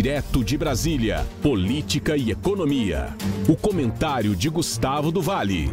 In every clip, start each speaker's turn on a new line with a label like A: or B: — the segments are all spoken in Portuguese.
A: Direto de Brasília, Política e Economia. O comentário de Gustavo do Vale.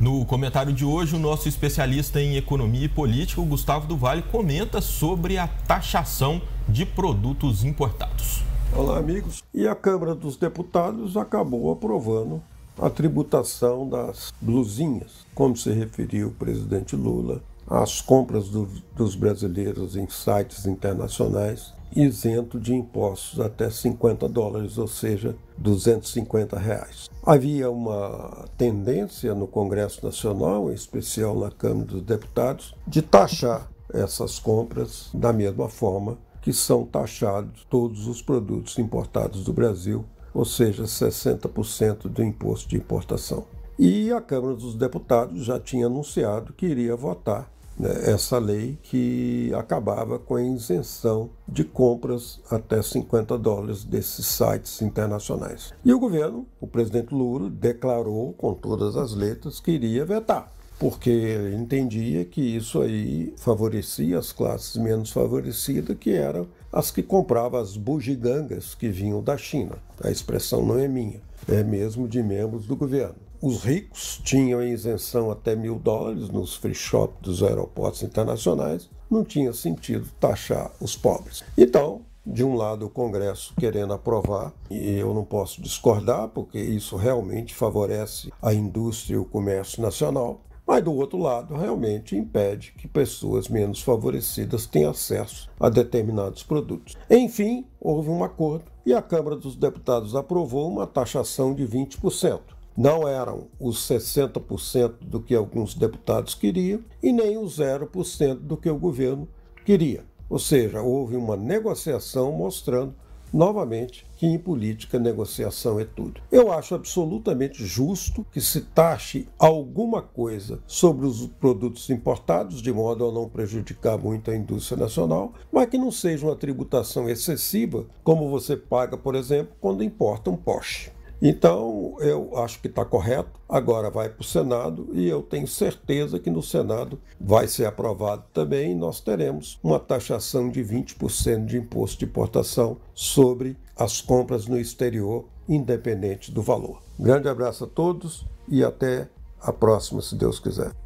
A: No comentário de hoje, o nosso especialista em economia e política, o Gustavo do Vale, comenta sobre a taxação de produtos importados. Olá, amigos. E a Câmara dos Deputados acabou aprovando a tributação das blusinhas, como se referiu o presidente Lula as compras do, dos brasileiros em sites internacionais isento de impostos até 50 dólares, ou seja, 250 reais. Havia uma tendência no Congresso Nacional, em especial na Câmara dos Deputados, de taxar essas compras da mesma forma que são taxados todos os produtos importados do Brasil, ou seja, 60% do imposto de importação. E a Câmara dos Deputados já tinha anunciado que iria votar né, essa lei que acabava com a isenção de compras até 50 dólares desses sites internacionais. E o governo, o presidente Lula, declarou com todas as letras que iria vetar, porque ele entendia que isso aí favorecia as classes menos favorecidas, que eram as que compravam as bugigangas que vinham da China. A expressão não é minha, é mesmo de membros do governo. Os ricos tinham isenção até mil dólares nos free shops dos aeroportos internacionais, não tinha sentido taxar os pobres. Então, de um lado, o Congresso querendo aprovar, e eu não posso discordar, porque isso realmente favorece a indústria e o comércio nacional, mas do outro lado, realmente impede que pessoas menos favorecidas tenham acesso a determinados produtos. Enfim, houve um acordo e a Câmara dos Deputados aprovou uma taxação de 20%. Não eram os 60% do que alguns deputados queriam e nem os 0% do que o governo queria. Ou seja, houve uma negociação mostrando novamente que em política negociação é tudo. Eu acho absolutamente justo que se taxe alguma coisa sobre os produtos importados, de modo a não prejudicar muito a indústria nacional, mas que não seja uma tributação excessiva, como você paga, por exemplo, quando importa um Porsche. Então, eu acho que está correto. Agora vai para o Senado e eu tenho certeza que no Senado vai ser aprovado também. E nós teremos uma taxação de 20% de imposto de importação sobre as compras no exterior, independente do valor. Grande abraço a todos e até a próxima, se Deus quiser.